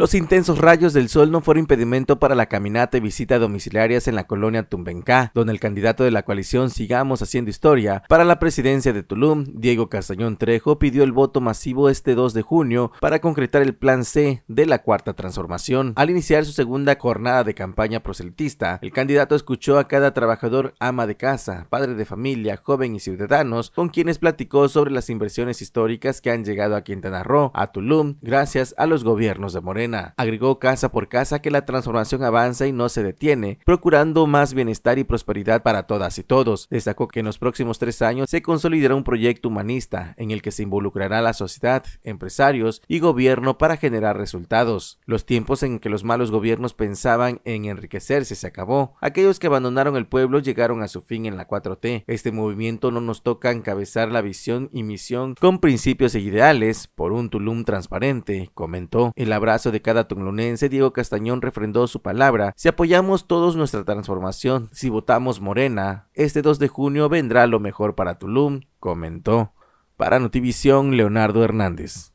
Los intensos rayos del sol no fueron impedimento para la caminata y visita domiciliarias en la colonia Tumbencá, donde el candidato de la coalición Sigamos Haciendo Historia para la presidencia de Tulum, Diego Castañón Trejo, pidió el voto masivo este 2 de junio para concretar el plan C de la cuarta transformación. Al iniciar su segunda jornada de campaña proselitista, el candidato escuchó a cada trabajador ama de casa, padre de familia, joven y ciudadanos, con quienes platicó sobre las inversiones históricas que han llegado a Quintana Roo, a Tulum, gracias a los gobiernos de Morena. Agregó casa por casa que la transformación avanza y no se detiene, procurando más bienestar y prosperidad para todas y todos. Destacó que en los próximos tres años se consolidará un proyecto humanista en el que se involucrará la sociedad, empresarios y gobierno para generar resultados. Los tiempos en que los malos gobiernos pensaban en enriquecerse se acabó. Aquellos que abandonaron el pueblo llegaron a su fin en la 4T. Este movimiento no nos toca encabezar la visión y misión con principios e ideales por un Tulum transparente, comentó. El abrazo de cada tunglonense, Diego Castañón refrendó su palabra, si apoyamos todos nuestra transformación, si votamos Morena, este 2 de junio vendrá lo mejor para Tulum, comentó. Para Notivisión, Leonardo Hernández.